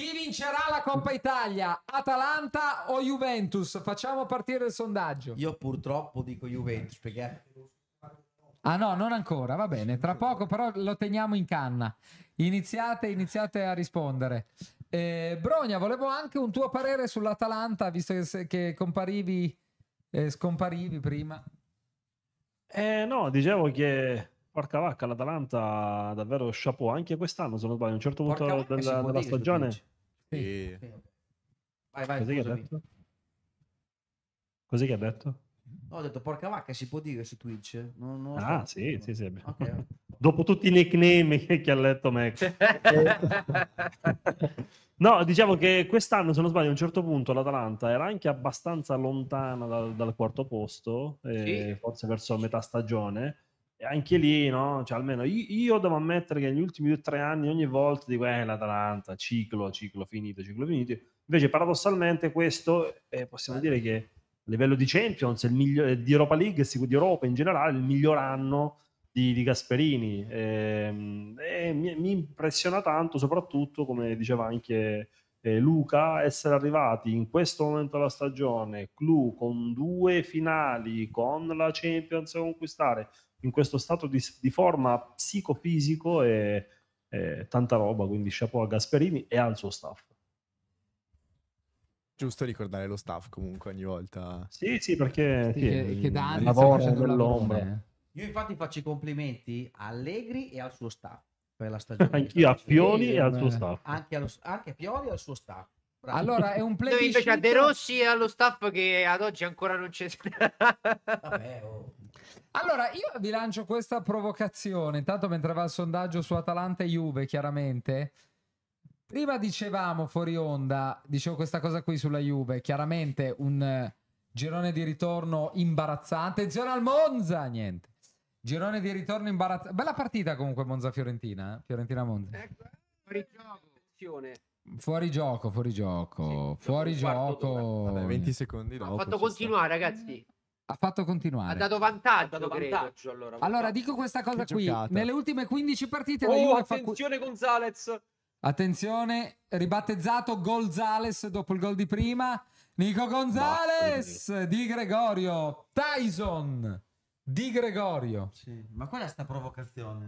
Chi vincerà la Coppa Italia? Atalanta o Juventus? Facciamo partire il sondaggio. Io purtroppo dico Juventus perché... Ah no, non ancora, va bene, tra poco però lo teniamo in canna. Iniziate, iniziate a rispondere. Eh, Brogna, volevo anche un tuo parere sull'Atalanta, visto che, che comparivi, eh, scomparivi prima. Eh, no, dicevo che porca vacca, l'Atalanta davvero chapeau anche quest'anno, se non sbaglio, a un certo punto vacca, della, della dire, stagione. E... Vai, vai, Cos'è che, ha detto? Cos'è che ha detto? No, ho detto porca vacca si può dire su Twitch? Non, non ah, sì, sì, sì, okay. Dopo tutti i nickname che ha letto Max. no, diciamo che quest'anno, se non sbaglio, a un certo punto l'Atalanta era anche abbastanza lontana dal, dal quarto posto, sì. Eh, forse verso metà stagione anche lì, no? Cioè, almeno io, io, devo ammettere che negli ultimi due o tre anni ogni volta dico, eh, l'Atalanta, ciclo, ciclo finito, ciclo finito. Invece, paradossalmente, questo eh, possiamo dire che a livello di Champions, miglior, eh, di Europa League di Europa in generale, il miglior anno di, di Gasperini. E, ehm, e mi, mi, impressiona tanto, soprattutto, come diceva anche eh, Luca, essere arrivati in questo momento della stagione, Clou con due finali, con la Champions a conquistare, in questo stato di, di forma psicofisico e, e, tanta roba, quindi chapeau a Gasperini e al suo staff. Giusto ricordare lo staff comunque ogni volta. Sì, sì, perché sì, che, che da anni lavora nell'ombra. Io infatti faccio i complimenti a Allegri e al suo staff per la stagione. Anch'io a Pioli e, al suo staff. Anche, allo, anche a Pioli e al suo staff. Bravo. Allora è un plebiscito. invece a De Rossi e allo staff che ad oggi ancora non c'è. Vabbè, oh. Allora, io vi lancio questa provocazione, intanto mentre va il sondaggio su Atalanta e Juve, chiaramente. Prima dicevamo fuori onda, dicevo questa cosa qui sulla Juve, chiaramente un eh, girone di ritorno imbarazzante, attenzione al Monza, niente. Girone di ritorno imbarazzante. Bella partita comunque Monza-Fiorentina, eh? Fiorentina-Monza. Eh, fuori gioco, Fuori gioco, fuori gioco, sì, fuori gioco. Vabbè, 20 secondi dopo. Ho fatto continuare, ragazzi. Ha fatto continuare. Ha dato vantaggio, ha dato vantaggio allora. allora. dico questa cosa qui. Nelle ultime 15 partite... Oh, attenzione fa... Gonzalez! Attenzione, ribattezzato Gonzalez dopo il gol di prima. Nico Gonzalez no, di Gregorio. Tyson di Gregorio. Sì, ma qual è sta provocazione?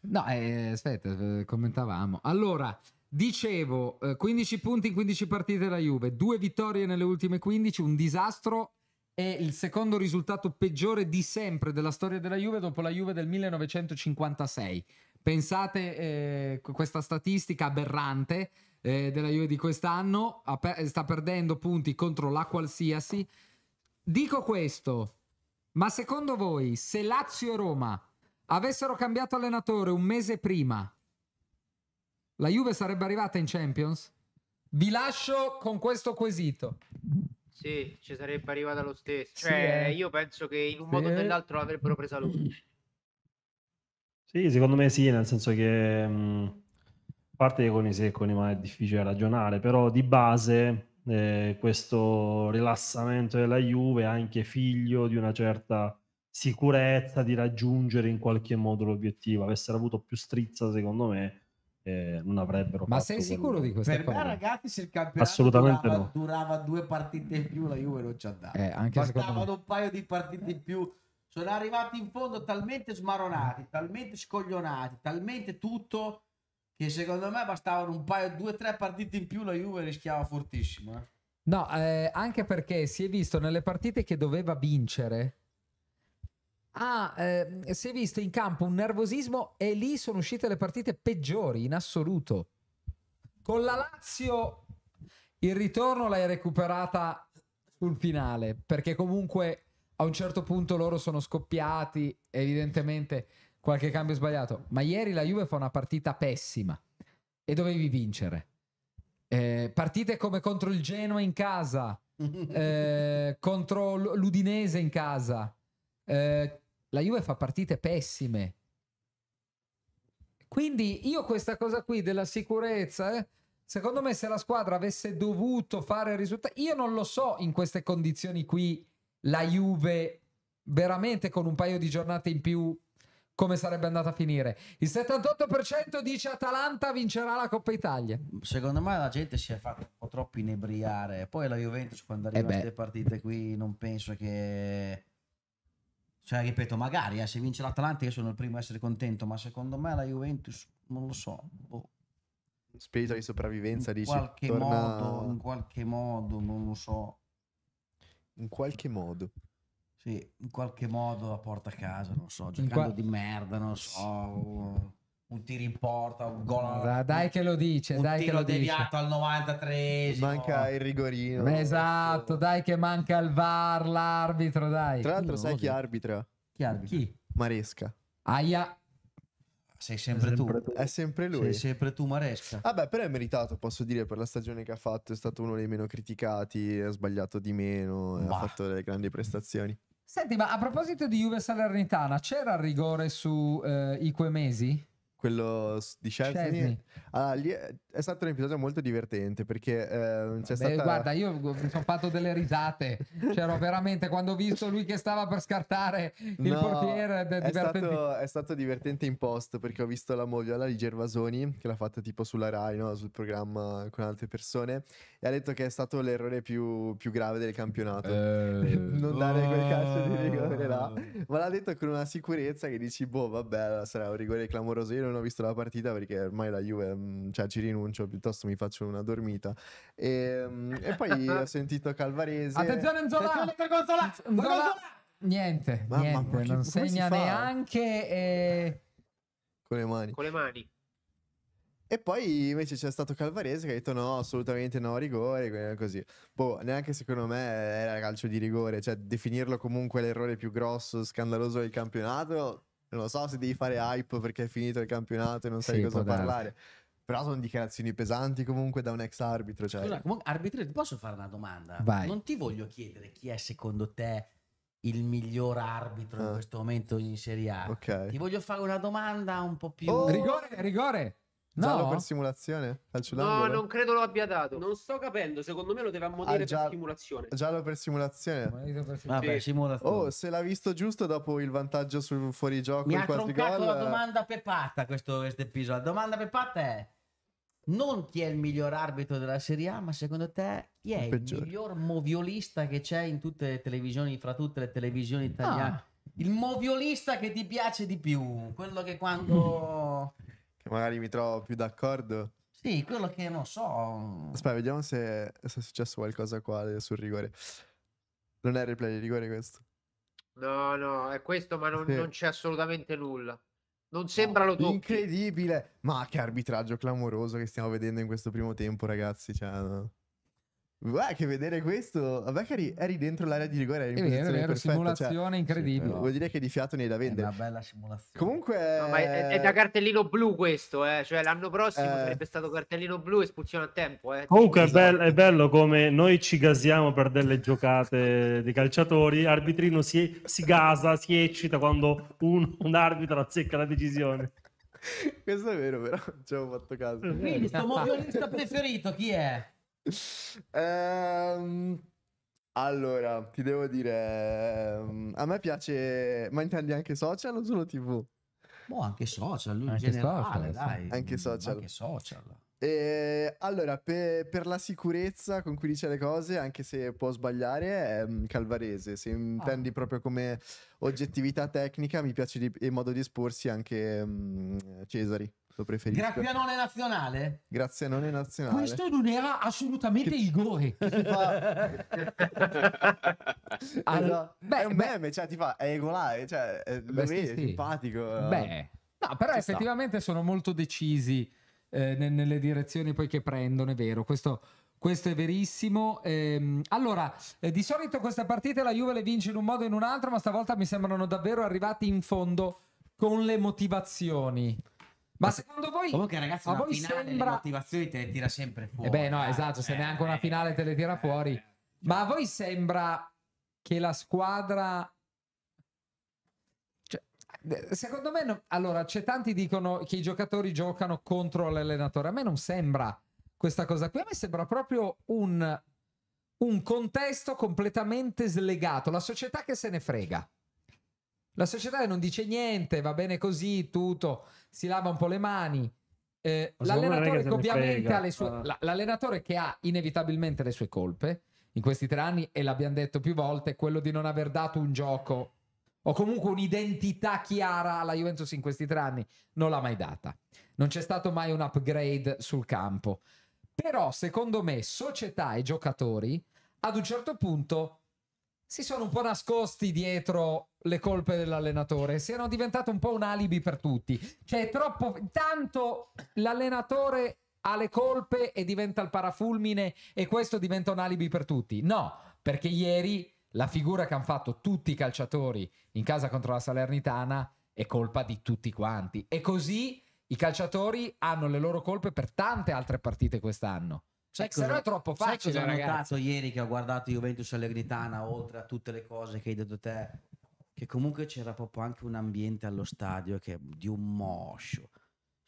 No, eh, aspetta, eh, commentavamo. Allora, Dicevo, 15 eh, punti in 15 partite la Juve, due vittorie nelle ultime 15, un disastro è il secondo risultato peggiore di sempre della storia della Juve dopo la Juve del 1956. Pensate eh, questa statistica aberrante eh, della Juve di quest'anno, sta perdendo punti contro la qualsiasi. Dico questo, ma secondo voi se Lazio e Roma avessero cambiato allenatore un mese prima, la Juve sarebbe arrivata in Champions? Vi lascio con questo quesito. Sì, ci sarebbe arrivata lo stesso. Cioè, sì, eh. io penso che in un modo o nell'altro l'avrebbero presa lui. Sì, secondo me sì, nel senso che mh, a parte con i secoli, ma è difficile ragionare, però di base eh, questo rilassamento della Juve è anche figlio di una certa sicurezza di raggiungere in qualche modo l'obiettivo. Avessero avuto più strizza, secondo me, non avrebbero ma sei sicuro quello. di questo? per cosa? me ragazzi se il campionato durava, no. durava due partite in più la Juve non ci andava eh, anche bastavano un paio di partite in più sono arrivati in fondo talmente smaronati talmente scoglionati talmente tutto che secondo me bastavano un paio due tre partite in più la Juve rischiava fortissimo eh. no eh, anche perché si è visto nelle partite che doveva vincere ha, ah, eh, si è visto in campo un nervosismo e lì sono uscite le partite peggiori in assoluto. Con la Lazio il ritorno l'hai recuperata sul finale, perché comunque a un certo punto loro sono scoppiati, evidentemente qualche cambio sbagliato, ma ieri la Juve fa una partita pessima e dovevi vincere. Eh, partite come contro il Genoa in casa, eh, contro l'Udinese in casa, eh, la Juve fa partite pessime. Quindi io questa cosa qui della sicurezza, eh, secondo me se la squadra avesse dovuto fare risultati, io non lo so in queste condizioni qui la Juve veramente con un paio di giornate in più come sarebbe andata a finire. Il 78% dice Atalanta vincerà la Coppa Italia. Secondo me la gente si è fatta un po' troppo inebriare. Poi la Juventus quando eh arriva eh a queste partite qui non penso che cioè, ripeto, magari eh, se vince l'Atalanta io sono il primo a essere contento, ma secondo me la Juventus, non lo so. Boh. Spirito di sopravvivenza, in dici? Qualche torna... modo, in qualche modo, non lo so. In qualche modo. Sì, in qualche modo la porta a casa, non so, giocando qua... di merda, non so un tiro in porta, un gol. Dai, dai che lo dice, un dai tiro deviato dice. al 93. Manca il rigorino. Esatto, dai che manca il VAR, l'arbitro, dai. Tra l'altro sai chi arbitra? Chi arbitra? Chi? Maresca. Aia. Sei sempre, sempre tu. tu. È sempre lui. Sei sempre tu, Maresca. Vabbè, ah però è meritato, posso dire, per la stagione che ha fatto. È stato uno dei meno criticati, ha sbagliato di meno, ha fatto delle grandi prestazioni. Senti, ma a proposito di Juve Salernitana, c'era il rigore su eh, Iquemesi? quello di Chesney. Allora, ah, lì è stato un episodio molto divertente perché eh, c'è Beh, stata... Guarda, io mi sono fatto delle risate. C'ero veramente quando ho visto lui che stava per scartare il no, portiere. De- è, stato, è, stato, divertente in post perché ho visto la moviola di Gervasoni che l'ha fatta tipo sulla Rai, no? sul programma con altre persone e ha detto che è stato l'errore più, più grave del campionato. Eh, non dare quel calcio di rigore là. Ah. Ma l'ha detto con una sicurezza che dici, boh, vabbè, sarà un rigore clamoroso. Io non ho visto la partita perché ormai la Juve mm, cioè, ci rinuncio, piuttosto mi faccio una dormita. E, ehm, e poi ho sentito Calvarese. Attenzione, Zola! Attenzione per Gonzola! Zola! Niente, Mamma, niente, non segna neanche. Eh... Con le mani. Con le mani. E poi invece c'è stato Calvarese che ha detto no, assolutamente no, rigore, così. Boh, neanche secondo me era calcio di rigore, cioè definirlo comunque l'errore più grosso, scandaloso del campionato, non lo so se devi fare hype perché è finito il campionato e non sai sì, cosa parlare. Darsi. Però sono dichiarazioni pesanti comunque da un ex arbitro. Cioè. Scusa, comunque, arbitro, ti posso fare una domanda? Vai. Non ti voglio chiedere chi è secondo te il miglior arbitro ah. in eh. questo momento in Serie A. Okay. Ti voglio fare una domanda un po' più... Oh, rigore, rigore! No. Giallo per simulazione? Calcio no, non credo lo abbia dato. Non sto capendo. Secondo me lo deve ammodire ah, già... per simulazione. Giallo per simulazione. Vabbè, simulazione. Oh, se l'ha visto giusto dopo il vantaggio sul fuorigioco. Mi ha troncato gol, la domanda pepata questo, questo episodio. La domanda pepata è: non chi è il miglior arbitro della Serie A, ma secondo te chi è il, il miglior moviolista che c'è in tutte le televisioni, fra tutte le televisioni italiane? Ah. Il moviolista che ti piace di più, quello che quando. magari mi trovo più d'accordo. Sì, quello che non so. Mm. Aspetta, vediamo se, se è successo qualcosa qua sul rigore. Non è replay di rigore questo. No, no, è questo, ma non, sì. non c'è assolutamente nulla. Non sembra lo tocchi. Incredibile! Ma che arbitraggio clamoroso che stiamo vedendo in questo primo tempo, ragazzi. Cioè, no. Guarda che vedere questo, vabbè che eri, eri dentro l'area di rigore, era una cioè, simulazione incredibile. Sì, vuol dire che di fiato ne hai da vendere. È una bella simulazione. Comunque... No, ma è, è, da eh, cartellino blu questo, eh. cioè l'anno prossimo eh... sarebbe stato cartellino blu espulsione a tempo. Eh. Comunque è bello, esatto. è bello, come noi ci gasiamo per delle giocate di calciatori, arbitrino si, si gasa, si eccita quando un, un arbitro azzecca la decisione. Questo è vero, però ci avevo fatto caso. Quindi, sto movimento preferito chi è? ehm, allora, ti devo dire, ehm, a me piace, ma intendi anche social o solo TV? Boh, anche social, in Anche generale, social, eh, dai. Anche social. Anche social. E, allora, pe- per la sicurezza con cui dice le cose, anche se può sbagliare, è mm, Calvarese. Se intendi ah. proprio come oggettività tecnica, mi piace il modo di esporsi anche mm, Cesari lo preferisco. Grappianone nazionale? Grazianone nazionale. Questo non era assolutamente Igore. fa... allora, beh, è un beh. meme, cioè ti fa, è regolare, cioè, è, beh, sì, è simpatico. Beh, no, però Ci effettivamente sta. sono molto decisi eh, nelle direzioni poi che prendono, è vero, questo... Questo è verissimo. Ehm, allora, eh, di solito queste partite la Juve le vince in un modo o in un altro, ma stavolta mi sembrano davvero arrivati in fondo con le motivazioni. Ma secondo voi comunque, ragazzi, a voi finale, sembra le motivazioni te le tira sempre eh fuori. E beh, no, eh, esatto, eh, se neanche eh, una finale te le tira eh, fuori. Eh, Ma a certo. voi sembra che la squadra cioè, Secondo me, no... allora, c'è tanti dicono che i giocatori giocano contro l'allenatore. A me non sembra questa cosa qui. A me sembra proprio un, un contesto completamente slegato. La società che se ne frega. La società non dice niente, va bene così, tutto, si lava un po' le mani. Eh, l'allenatore che ovviamente ha le sue, ah. l'allenatore che ha inevitabilmente le sue colpe in questi tre anni, e l'abbiamo detto più volte, quello di non aver dato un gioco o comunque un'identità chiara alla Juventus in questi tre anni, non l'ha mai data. Non c'è stato mai un upgrade sul campo. Però, secondo me, società e giocatori ad un certo punto si sono un po' nascosti dietro le colpe dell'allenatore, siano diventate un po' un alibi per tutti. Cioè, troppo tanto l'allenatore ha le colpe e diventa il parafulmine e questo diventa un alibi per tutti. No, perché ieri la figura che hanno fatto tutti i calciatori in casa contro la Salernitana è colpa di tutti quanti. E così i calciatori hanno le loro colpe per tante altre partite quest'anno. Cioè, ecco, se è troppo facile. Sai cosa ho notato ieri che ho guardato Juventus Allegritana, oltre a tutte le cose che hai detto te, che comunque c'era proprio anche un ambiente allo stadio che di un moscio.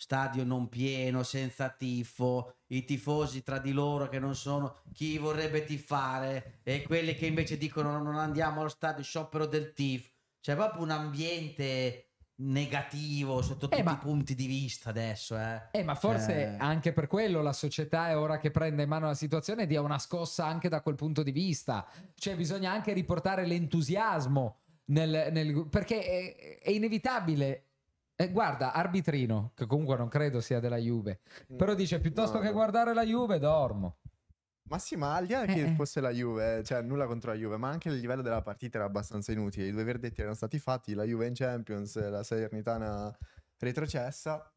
Stadio non pieno, senza tifo, i tifosi tra di loro che non sono chi vorrebbe tifare e quelli che invece dicono non andiamo allo stadio, sciopero del tifo. C'è proprio un ambiente negativo sotto eh, tutti ma, i punti di vista adesso. Eh. eh ma forse eh. anche per quello la società è ora che prende in mano la situazione e dia una scossa anche da quel punto di vista. Cioè bisogna anche riportare l'entusiasmo nel, nel, perché è, è inevitabile. Eh, guarda, Arbitrino, che comunque non credo sia della Juve, mm. però dice piuttosto no, che guardare la Juve dormo. Ma sì, ma al di là eh, che eh. fosse la Juve, cioè nulla contro la Juve, ma anche il livello della partita era abbastanza inutile. I due verdetti erano stati fatti, la Juve in Champions, la Salernitana retrocessa.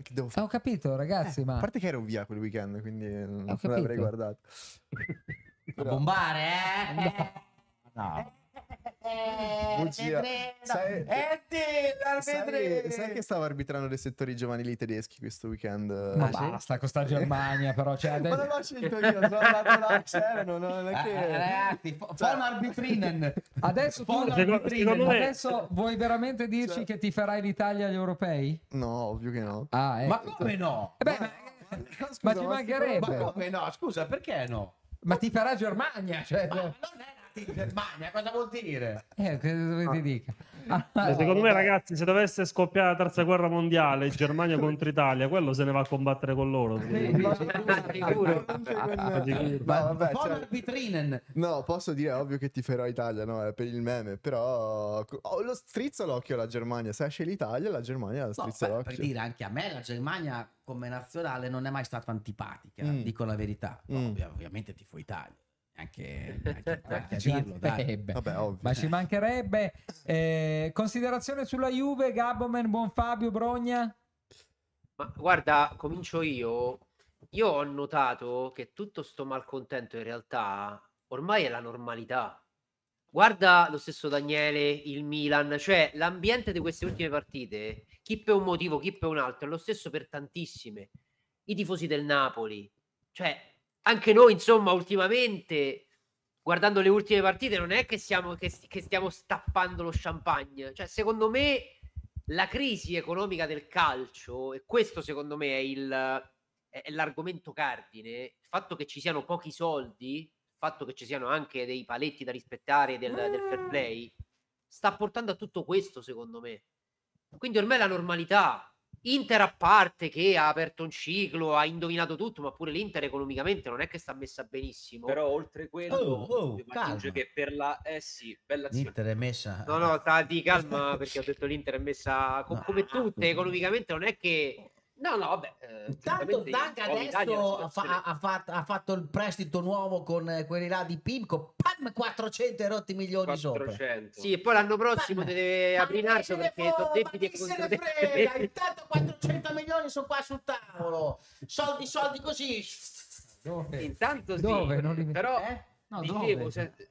Che devo fare? Ho capito, ragazzi, eh, ma... A parte che ero via quel weekend, quindi non, non l'avrei guardato. A bombare, eh? No. no bugia. Sai, eh, Eddie, sai, sai che stava arbitrando dei settori giovanili tedeschi questo weekend? Ma ah, sì? basta con sta Germania, però. Cioè, Ma non l'ho scelto io, sono andato là, c'erano. Non è eh, che... Eh, cioè arbitrinen. Adesso, von Arbitrinen. Me... adesso vuoi veramente dirci cioè... che ti farai l'Italia agli europei? No, ovvio che no. Ah, ecco. Ma come no? Eh beh, ma... Ma... Scusa, ma ti mancherebbe. Ma come no? Scusa, perché no? Ma ti farà Germania, cioè... Ma cioè. non è in Germania, cosa vuol dire? Eh, cosa ah. ti dica? Eh, allora, ah. secondo me, ragazzi, se dovesse scoppiare la terza guerra mondiale, Germania contro Italia, quello se ne va a combattere con loro. No, posso dire, ovvio che ti ferò Italia, no? È per il meme, però oh, lo strizzo l'occhio alla Germania. Se esce l'Italia, la Germania la strizza no, l'occhio. Per dire, anche a me la Germania come nazionale non è mai stata antipatica, mm. dico la verità. No, mm. Ovviamente tifo Italia anche, anche a dirlo, dai. Vabbè, ovvio. ma ci mancherebbe. Eh, considerazione sulla Juve, buon Fabio, Brogna? Ma guarda, comincio io. Io ho notato che tutto sto malcontento in realtà ormai è la normalità. Guarda lo stesso Daniele, il Milan, cioè l'ambiente di queste ultime partite, chi per un motivo, chi per un altro, è lo stesso per tantissime. I tifosi del Napoli, cioè anche noi, insomma, ultimamente, guardando le ultime partite, non è che, siamo, che, che stiamo stappando lo champagne. Cioè, secondo me, la crisi economica del calcio, e questo secondo me è, il, è l'argomento cardine, il fatto che ci siano pochi soldi, il fatto che ci siano anche dei paletti da rispettare del, del fair play, sta portando a tutto questo, secondo me. Quindi ormai la normalità Inter a parte che ha aperto un ciclo, ha indovinato tutto, ma pure l'Inter economicamente non è che sta messa benissimo. Però oltre quello, oh, oh, che per la eh sì, bella azione. L'Inter è messa No, no, sta di calma perché ho detto l'Inter è messa no. come ah, tutte economicamente non è che No, no, vabbè. Eh, Tanto adesso fa, ha, fatto, ha, fatto, il prestito nuovo con eh, quelli là di Pimco, pam, 400 rotti milioni 400. sopra. Sì, e poi l'anno prossimo Beh, deve aprirsi perché ho detto di se ne frega, intanto 400 milioni sono qua sul tavolo. Soldi, soldi così. Dove? Intanto sì, dove? Non li... però eh? no, dicevo, dove? Senti,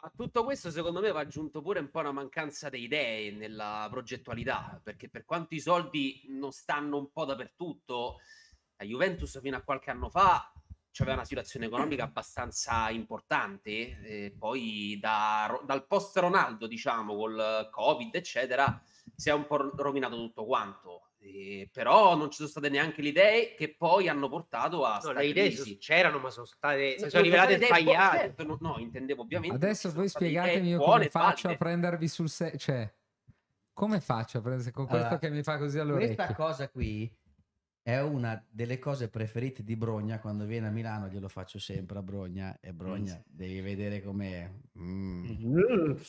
a tutto questo, secondo me, va aggiunto pure un po' una mancanza di idee nella progettualità, perché per quanto i soldi non stanno un po' dappertutto, la Juventus fino a qualche anno fa aveva una situazione economica abbastanza importante, eh, poi da, dal post Ronaldo, diciamo, col Covid, eccetera, si è un po' rovinato tutto quanto. Ehm, però non ci sono state neanche le idee che poi hanno portato a. No, le idee sono, c'erano, ma sono state. No, sono, sono rivelate cioè, sbagliate. Certo, no, no, intendevo ovviamente. Adesso voi spiegatemi buone, come faccio falle. a prendervi sul se- cioè, come faccio a prendere con allora, questo che mi fa così all'orecchio? Questa cosa qui è una delle cose preferite di Brogna quando viene a Milano glielo faccio sempre a Brogna e Brogna mm. devi vedere com'è mm. Mm.